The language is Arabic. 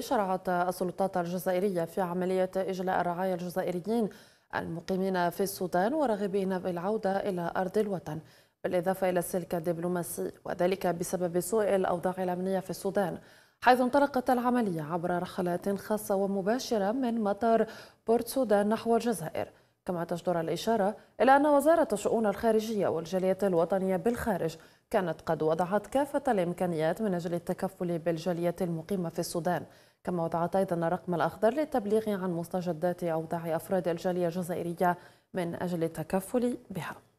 شرعت السلطات الجزائرية في عملية إجلاء الرعايا الجزائريين المقيمين في السودان وراغبين بالعودة إلى أرض الوطن بالإضافة إلى السلك الدبلوماسي وذلك بسبب سوء الأوضاع الأمنية في السودان حيث انطلقت العملية عبر رحلات خاصة ومباشرة من مطار بورت سودان نحو الجزائر كما تجدر الإشارة إلى أن وزارة الشؤون الخارجية والجالية الوطنية بالخارج كانت قد وضعت كافة الإمكانيات من أجل التكفل بالجالية المقيمة في السودان كما وضعت أيضا الرقم الأخضر للتبليغ عن مستجدات أوضاع أفراد الجالية الجزائرية من أجل التكفل بها